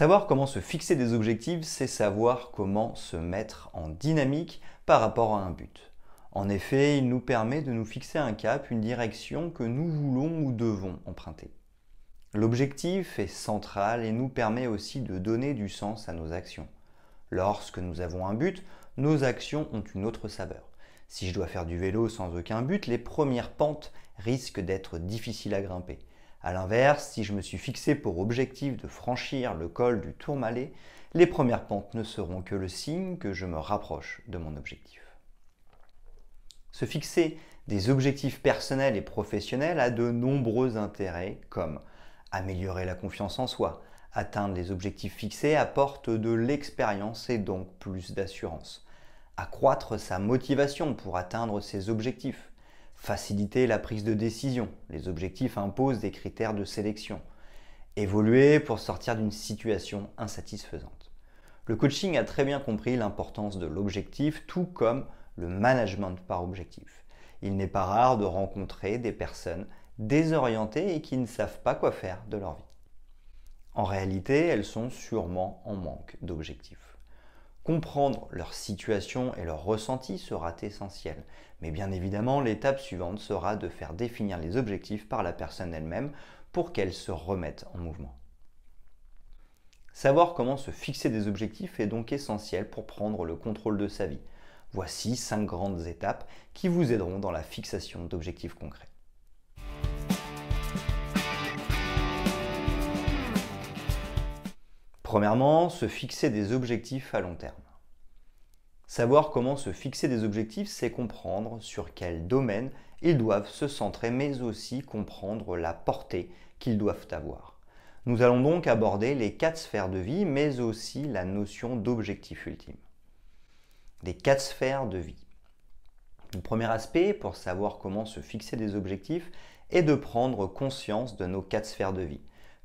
Savoir comment se fixer des objectifs, c'est savoir comment se mettre en dynamique par rapport à un but. En effet, il nous permet de nous fixer un cap, une direction que nous voulons ou devons emprunter. L'objectif est central et nous permet aussi de donner du sens à nos actions. Lorsque nous avons un but, nos actions ont une autre saveur. Si je dois faire du vélo sans aucun but, les premières pentes risquent d'être difficiles à grimper. A l'inverse, si je me suis fixé pour objectif de franchir le col du Tourmalet, les premières pentes ne seront que le signe que je me rapproche de mon objectif. Se fixer des objectifs personnels et professionnels a de nombreux intérêts comme améliorer la confiance en soi, atteindre les objectifs fixés apporte de l'expérience et donc plus d'assurance, accroître sa motivation pour atteindre ses objectifs, faciliter la prise de décision. Les objectifs imposent des critères de sélection. Évoluer pour sortir d'une situation insatisfaisante. Le coaching a très bien compris l'importance de l'objectif, tout comme le management par objectif. Il n'est pas rare de rencontrer des personnes désorientées et qui ne savent pas quoi faire de leur vie. En réalité, elles sont sûrement en manque d'objectifs. Comprendre leur situation et leur ressenti sera essentiel, mais bien évidemment, l'étape suivante sera de faire définir les objectifs par la personne elle-même pour qu'elle se remette en mouvement. Savoir comment se fixer des objectifs est donc essentiel pour prendre le contrôle de sa vie. Voici 5 grandes étapes qui vous aideront dans la fixation d'objectifs concrets. Premièrement, se fixer des objectifs à long terme. Savoir comment se fixer des objectifs, c'est comprendre sur quel domaine ils doivent se centrer, mais aussi comprendre la portée qu'ils doivent avoir. Nous allons donc aborder les quatre sphères de vie, mais aussi la notion d'objectif ultime. Des quatre sphères de vie. Le premier aspect, pour savoir comment se fixer des objectifs, est de prendre conscience de nos quatre sphères de vie.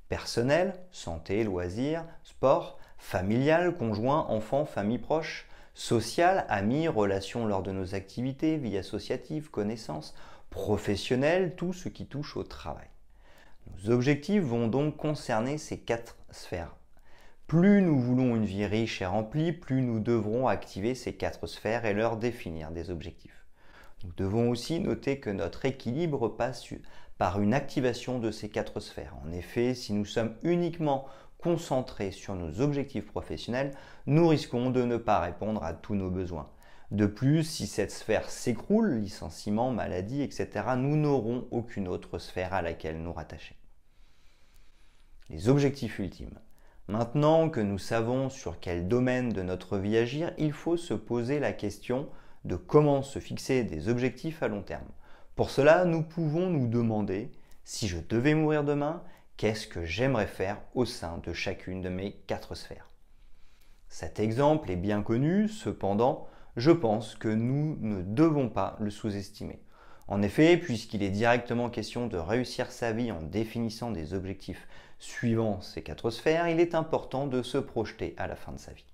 Personnel, santé, loisirs, sport, familial, conjoint, enfant, famille proche, social, amis, relations lors de nos activités, vie associative, connaissances, professionnelles, tout ce qui touche au travail. Nos objectifs vont donc concerner ces quatre sphères. Plus nous voulons une vie riche et remplie, plus nous devrons activer ces quatre sphères et leur définir des objectifs. Nous devons aussi noter que notre équilibre passe par une activation de ces quatre sphères. En effet, si nous sommes uniquement concentrés sur nos objectifs professionnels, nous risquons de ne pas répondre à tous nos besoins. De plus, si cette sphère s'écroule, licenciement, maladie, etc., nous n'aurons aucune autre sphère à laquelle nous rattacher. Les objectifs ultimes. Maintenant que nous savons sur quel domaine de notre vie agir, il faut se poser la question de comment se fixer des objectifs à long terme. Pour cela, nous pouvons nous demander, si je devais mourir demain, qu'est-ce que j'aimerais faire au sein de chacune de mes quatre sphères. Cet exemple est bien connu, cependant, je pense que nous ne devons pas le sous-estimer. En effet, puisqu'il est directement question de réussir sa vie en définissant des objectifs suivant ces quatre sphères, il est important de se projeter à la fin de sa vie.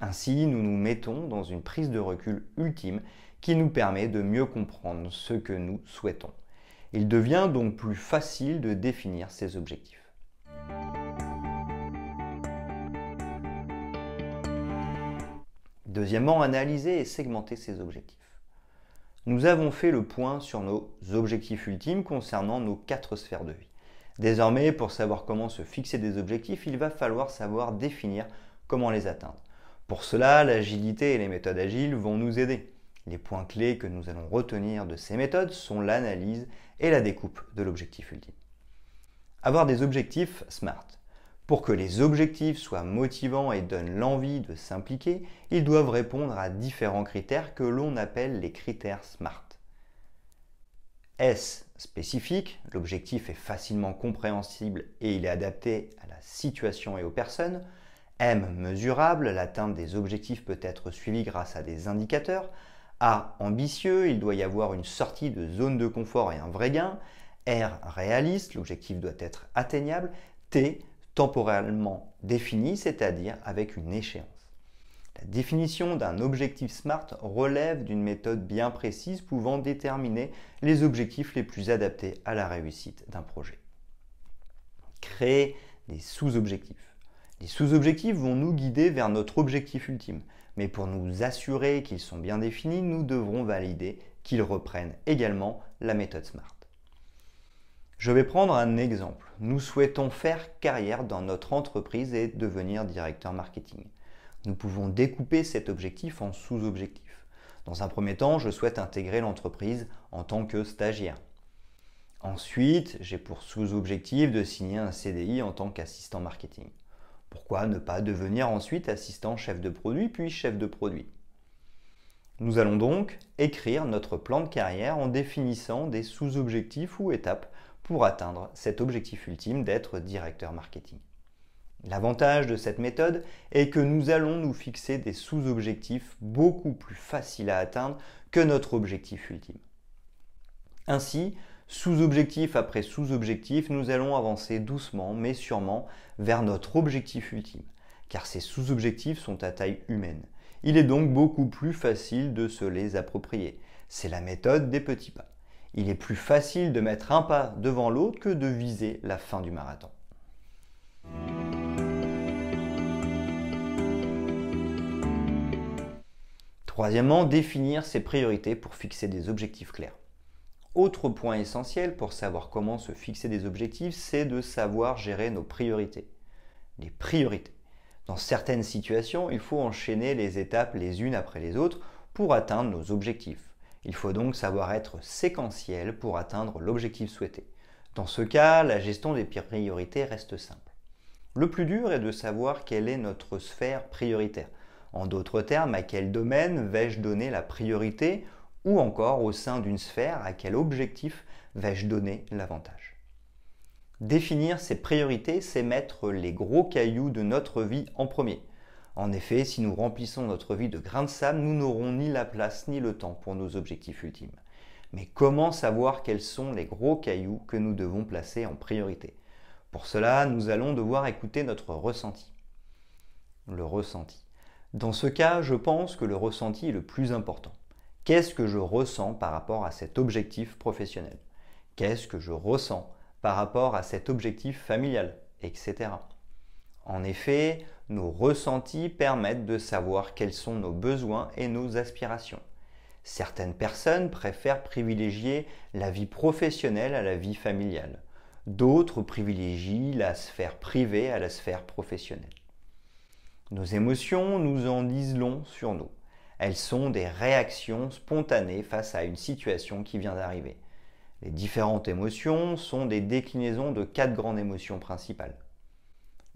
Ainsi, nous nous mettons dans une prise de recul ultime qui nous permet de mieux comprendre ce que nous souhaitons. Il devient donc plus facile de définir ses objectifs. Deuxièmement, analyser et segmenter ses objectifs. Nous avons fait le point sur nos objectifs ultimes concernant nos quatre sphères de vie. Désormais, pour savoir comment se fixer des objectifs, il va falloir savoir définir comment les atteindre. Pour cela, l'agilité et les méthodes agiles vont nous aider. Les points clés que nous allons retenir de ces méthodes sont l'analyse et la découpe de l'objectif ultime. Avoir des objectifs SMART. Pour que les objectifs soient motivants et donnent l'envie de s'impliquer, ils doivent répondre à différents critères que l'on appelle les critères SMART. S spécifique, l'objectif est facilement compréhensible et il est adapté à la situation et aux personnes. M mesurable, l'atteinte des objectifs peut être suivie grâce à des indicateurs. A, ambitieux, il doit y avoir une sortie de zone de confort et un vrai gain. R, réaliste, l'objectif doit être atteignable. T, temporellement défini, c'est-à-dire avec une échéance. La définition d'un objectif SMART relève d'une méthode bien précise pouvant déterminer les objectifs les plus adaptés à la réussite d'un projet. Créer des sous-objectifs. Les sous-objectifs vont nous guider vers notre objectif ultime mais pour nous assurer qu'ils sont bien définis, nous devrons valider qu'ils reprennent également la méthode SMART. Je vais prendre un exemple. Nous souhaitons faire carrière dans notre entreprise et devenir directeur marketing. Nous pouvons découper cet objectif en sous-objectifs. Dans un premier temps, je souhaite intégrer l'entreprise en tant que stagiaire. Ensuite, j'ai pour sous-objectif de signer un CDI en tant qu'assistant marketing. Pourquoi ne pas devenir ensuite assistant chef de produit puis chef de produit Nous allons donc écrire notre plan de carrière en définissant des sous-objectifs ou étapes pour atteindre cet objectif ultime d'être directeur marketing. L'avantage de cette méthode est que nous allons nous fixer des sous-objectifs beaucoup plus faciles à atteindre que notre objectif ultime. Ainsi, sous-objectif après sous-objectif, nous allons avancer doucement mais sûrement vers notre objectif ultime, car ces sous-objectifs sont à taille humaine. Il est donc beaucoup plus facile de se les approprier. C'est la méthode des petits pas. Il est plus facile de mettre un pas devant l'autre que de viser la fin du marathon. Troisièmement, définir ses priorités pour fixer des objectifs clairs. Autre point essentiel pour savoir comment se fixer des objectifs, c'est de savoir gérer nos priorités. Les priorités. Dans certaines situations, il faut enchaîner les étapes les unes après les autres pour atteindre nos objectifs. Il faut donc savoir être séquentiel pour atteindre l'objectif souhaité. Dans ce cas, la gestion des priorités reste simple. Le plus dur est de savoir quelle est notre sphère prioritaire. En d'autres termes, à quel domaine vais-je donner la priorité ou encore au sein d'une sphère à quel objectif vais-je donner l'avantage. Définir ses priorités, c'est mettre les gros cailloux de notre vie en premier. En effet, si nous remplissons notre vie de grains de sable, nous n'aurons ni la place ni le temps pour nos objectifs ultimes. Mais comment savoir quels sont les gros cailloux que nous devons placer en priorité Pour cela, nous allons devoir écouter notre ressenti. Le ressenti. Dans ce cas, je pense que le ressenti est le plus important. Qu'est-ce que je ressens par rapport à cet objectif professionnel Qu'est-ce que je ressens par rapport à cet objectif familial Etc. En effet, nos ressentis permettent de savoir quels sont nos besoins et nos aspirations. Certaines personnes préfèrent privilégier la vie professionnelle à la vie familiale. D'autres privilégient la sphère privée à la sphère professionnelle. Nos émotions nous en disent long sur nous. Elles sont des réactions spontanées face à une situation qui vient d'arriver. Les différentes émotions sont des déclinaisons de quatre grandes émotions principales.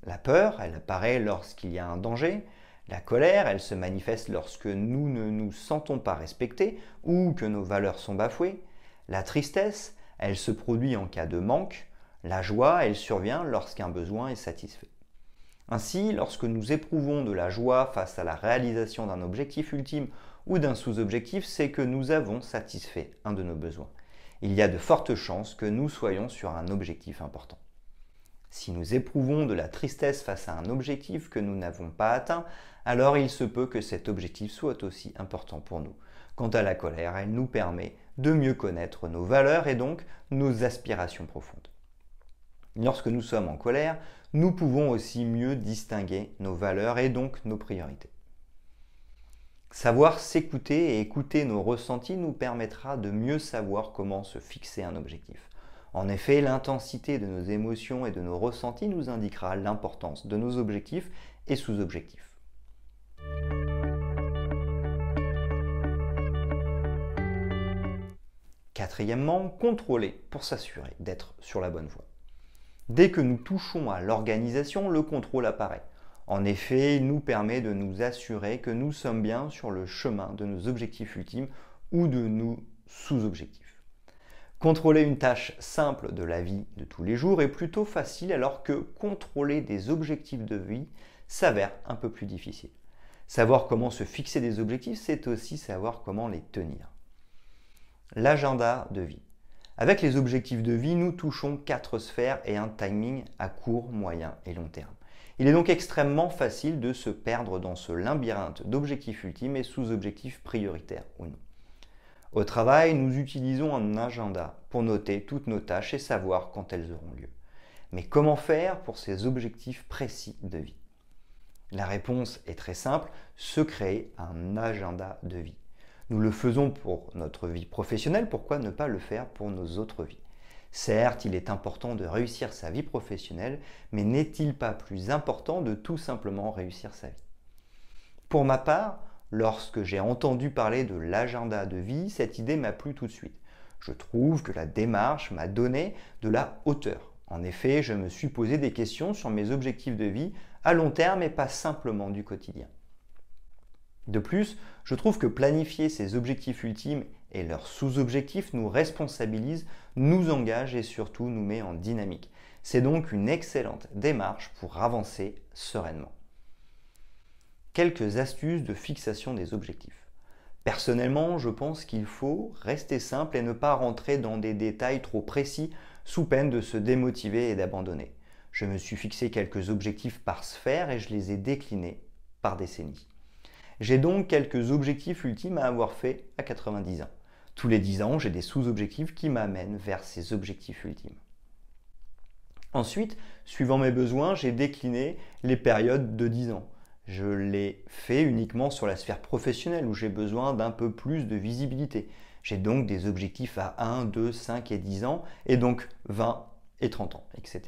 La peur, elle apparaît lorsqu'il y a un danger. La colère, elle se manifeste lorsque nous ne nous sentons pas respectés ou que nos valeurs sont bafouées. La tristesse, elle se produit en cas de manque. La joie, elle survient lorsqu'un besoin est satisfait. Ainsi, lorsque nous éprouvons de la joie face à la réalisation d'un objectif ultime ou d'un sous-objectif, c'est que nous avons satisfait un de nos besoins. Il y a de fortes chances que nous soyons sur un objectif important. Si nous éprouvons de la tristesse face à un objectif que nous n'avons pas atteint, alors il se peut que cet objectif soit aussi important pour nous. Quant à la colère, elle nous permet de mieux connaître nos valeurs et donc nos aspirations profondes. Lorsque nous sommes en colère, nous pouvons aussi mieux distinguer nos valeurs et donc nos priorités. Savoir s'écouter et écouter nos ressentis nous permettra de mieux savoir comment se fixer un objectif. En effet, l'intensité de nos émotions et de nos ressentis nous indiquera l'importance de nos objectifs et sous-objectifs. Quatrièmement, contrôler pour s'assurer d'être sur la bonne voie. Dès que nous touchons à l'organisation, le contrôle apparaît. En effet, il nous permet de nous assurer que nous sommes bien sur le chemin de nos objectifs ultimes ou de nos sous-objectifs. Contrôler une tâche simple de la vie de tous les jours est plutôt facile alors que contrôler des objectifs de vie s'avère un peu plus difficile. Savoir comment se fixer des objectifs, c'est aussi savoir comment les tenir. L'agenda de vie. Avec les objectifs de vie, nous touchons quatre sphères et un timing à court, moyen et long terme. Il est donc extrêmement facile de se perdre dans ce labyrinthe d'objectifs ultimes et sous-objectifs prioritaires ou non. Au travail, nous utilisons un agenda pour noter toutes nos tâches et savoir quand elles auront lieu. Mais comment faire pour ces objectifs précis de vie La réponse est très simple, se créer un agenda de vie. Nous le faisons pour notre vie professionnelle, pourquoi ne pas le faire pour nos autres vies Certes, il est important de réussir sa vie professionnelle, mais n'est-il pas plus important de tout simplement réussir sa vie Pour ma part, lorsque j'ai entendu parler de l'agenda de vie, cette idée m'a plu tout de suite. Je trouve que la démarche m'a donné de la hauteur. En effet, je me suis posé des questions sur mes objectifs de vie à long terme et pas simplement du quotidien. De plus, je trouve que planifier ces objectifs ultimes et leurs sous-objectifs nous responsabilise, nous engage et surtout nous met en dynamique. C'est donc une excellente démarche pour avancer sereinement. Quelques astuces de fixation des objectifs. Personnellement, je pense qu'il faut rester simple et ne pas rentrer dans des détails trop précis sous peine de se démotiver et d'abandonner. Je me suis fixé quelques objectifs par sphère et je les ai déclinés par décennie. J'ai donc quelques objectifs ultimes à avoir fait à 90 ans. Tous les 10 ans, j'ai des sous-objectifs qui m'amènent vers ces objectifs ultimes. Ensuite, suivant mes besoins, j'ai décliné les périodes de 10 ans. Je l'ai fait uniquement sur la sphère professionnelle où j'ai besoin d'un peu plus de visibilité. J'ai donc des objectifs à 1, 2, 5 et 10 ans, et donc 20 et 30 ans, etc.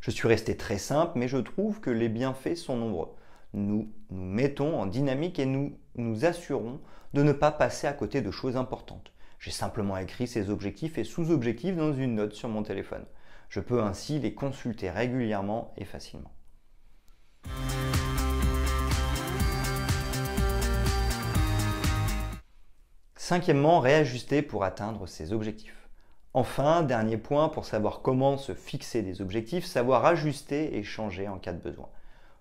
Je suis resté très simple, mais je trouve que les bienfaits sont nombreux nous nous mettons en dynamique et nous nous assurons de ne pas passer à côté de choses importantes. J'ai simplement écrit ces objectifs et sous-objectifs dans une note sur mon téléphone. Je peux ainsi les consulter régulièrement et facilement. Cinquièmement, réajuster pour atteindre ses objectifs. Enfin, dernier point pour savoir comment se fixer des objectifs, savoir ajuster et changer en cas de besoin.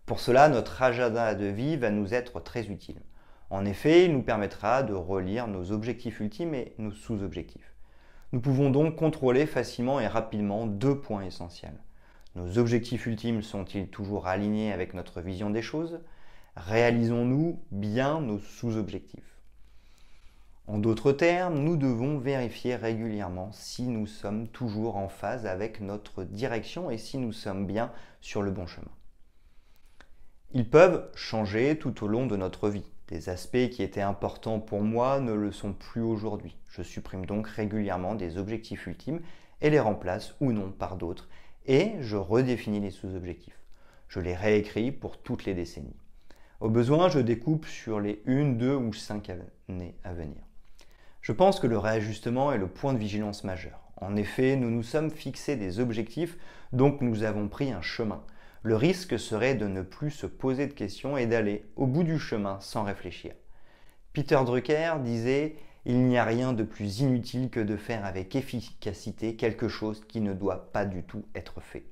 Pour cela, notre agenda de vie va nous être très utile. En effet, il nous permettra de relire nos objectifs ultimes et nos sous-objectifs. Nous pouvons donc contrôler facilement et rapidement deux points essentiels. Nos objectifs ultimes sont-ils toujours alignés avec notre vision des choses Réalisons-nous bien nos sous-objectifs En d'autres termes, nous devons vérifier régulièrement si nous sommes toujours en phase avec notre direction et si nous sommes bien sur le bon chemin. Ils peuvent changer tout au long de notre vie. Des aspects qui étaient importants pour moi ne le sont plus aujourd'hui. Je supprime donc régulièrement des objectifs ultimes et les remplace ou non par d'autres, et je redéfinis les sous-objectifs. Je les réécris pour toutes les décennies. Au besoin, je découpe sur les 1, 2 ou 5 années à venir. Je pense que le réajustement est le point de vigilance majeur. En effet, nous nous sommes fixés des objectifs, donc nous avons pris un chemin. Le risque serait de ne plus se poser de questions et d'aller au bout du chemin sans réfléchir. Peter Drucker disait Il n'y a rien de plus inutile que de faire avec efficacité quelque chose qui ne doit pas du tout être fait.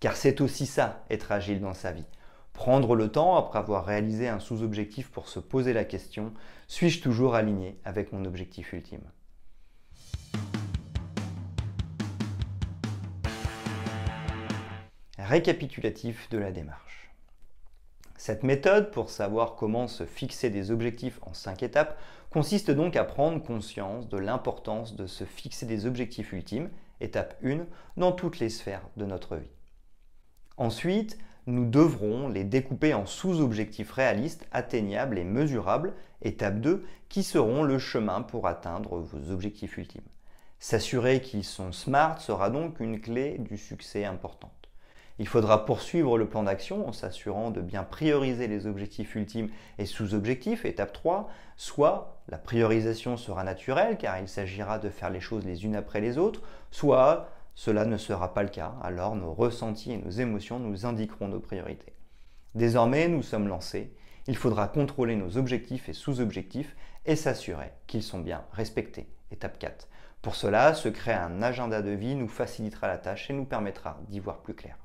Car c'est aussi ça, être agile dans sa vie. Prendre le temps, après avoir réalisé un sous-objectif pour se poser la question, suis-je toujours aligné avec mon objectif ultime récapitulatif de la démarche. Cette méthode pour savoir comment se fixer des objectifs en 5 étapes consiste donc à prendre conscience de l'importance de se fixer des objectifs ultimes, étape 1, dans toutes les sphères de notre vie. Ensuite, nous devrons les découper en sous-objectifs réalistes, atteignables et mesurables, étape 2, qui seront le chemin pour atteindre vos objectifs ultimes. S'assurer qu'ils sont SMART sera donc une clé du succès important. Il faudra poursuivre le plan d'action en s'assurant de bien prioriser les objectifs ultimes et sous-objectifs, étape 3, soit la priorisation sera naturelle car il s'agira de faire les choses les unes après les autres, soit cela ne sera pas le cas, alors nos ressentis et nos émotions nous indiqueront nos priorités. Désormais, nous sommes lancés, il faudra contrôler nos objectifs et sous-objectifs et s'assurer qu'ils sont bien respectés. Étape 4. Pour cela, se créer un agenda de vie nous facilitera la tâche et nous permettra d'y voir plus clair.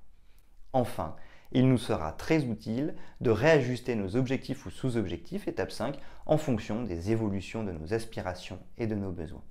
Enfin, il nous sera très utile de réajuster nos objectifs ou sous-objectifs, étape 5, en fonction des évolutions de nos aspirations et de nos besoins.